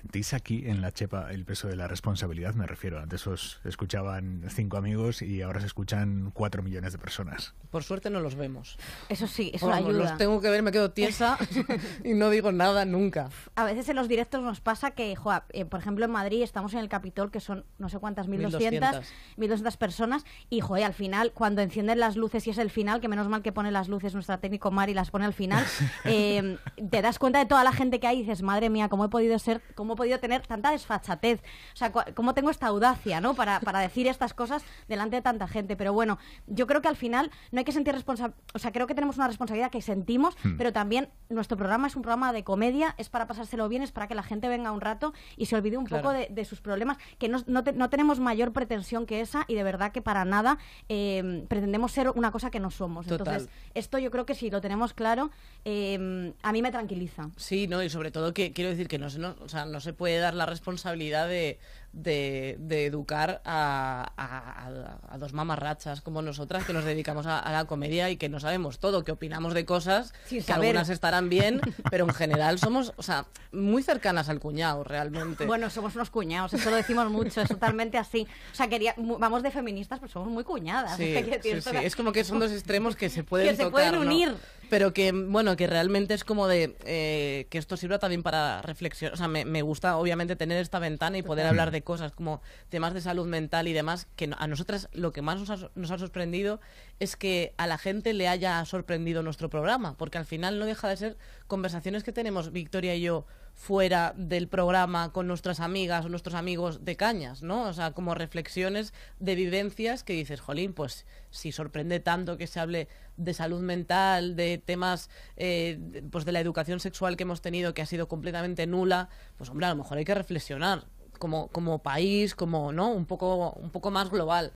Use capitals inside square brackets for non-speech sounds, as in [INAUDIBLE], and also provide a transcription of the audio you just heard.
¿Sentís aquí en la chepa el peso de la responsabilidad? Me refiero, antes os escuchaban cinco amigos y ahora se escuchan cuatro millones de personas. Por suerte no los vemos. Eso sí, eso ayuda. Los tengo que ver, me quedo tiesa [LAUGHS] y no digo nada nunca. A veces en los directos nos pasa que, eh, por ejemplo, en Madrid estamos en el Capitol, que son no sé cuántas, 1200, 1200 personas, y joder, al final, cuando encienden las luces y es el final, que menos mal que pone las luces nuestra técnico Mari las pone al final, [LAUGHS] eh, te das cuenta de toda la gente que hay y dices, madre mía, ¿cómo he podido ser? cómo he podido tener tanta desfachatez, o sea, cómo tengo esta audacia, ¿no? Para, decir estas cosas delante de tanta gente. Pero bueno, yo creo que al final no hay que sentir responsabilidad, o sea, creo que tenemos una responsabilidad que sentimos, hmm. pero también nuestro programa es un programa de comedia, es para pasárselo bien, es para que la gente venga un rato y se olvide un poco de, sus problemas, que no, tenemos mayor pretensión que esa y de verdad que para nada eh, pretendemos ser una cosa que no somos. Entonces, esto yo creo que si lo tenemos claro, eh, a mí me tranquiliza. Sí, no, y sobre todo que quiero decir que no, no, o sea, no se puede dar la responsabilidad de, de, educar a, dos mamarrachas como nosotras que nos dedicamos a, la comedia y que no sabemos todo, que opinamos de cosas, que algunas estarán bien, [LAUGHS] pero en general somos, o sea, muy cercanas al cuñado realmente. Bueno, somos unos cuñados, eso lo decimos mucho, es totalmente así. O sea, quería, vamos de feministas, pero somos muy cuñadas. Sí, es, es como que son dos extremos que se pueden unir. Pero que, bueno, que realmente es como de eh, que esto sirva también para reflexionar. O sea, me, me gusta obviamente tener esta ventana y poder hablar de cosas como temas de salud mental y demás, que a nosotras lo que más nos ha, sorprendido es que a la gente le haya sorprendido nuestro programa, porque al final no deja de ser conversaciones que tenemos Victoria y yo fuera del programa con nuestras amigas o nuestros amigos de cañas, ¿no? O sea, como reflexiones de vivencias que dices, jolín, pues si sorprende tanto que se hable de salud mental, de temas, eh, pues de la educación sexual que hemos tenido que ha sido completamente nula, pues hombre, a lo mejor hay que reflexionar como, como país, como, ¿no? Un poco, un poco más global.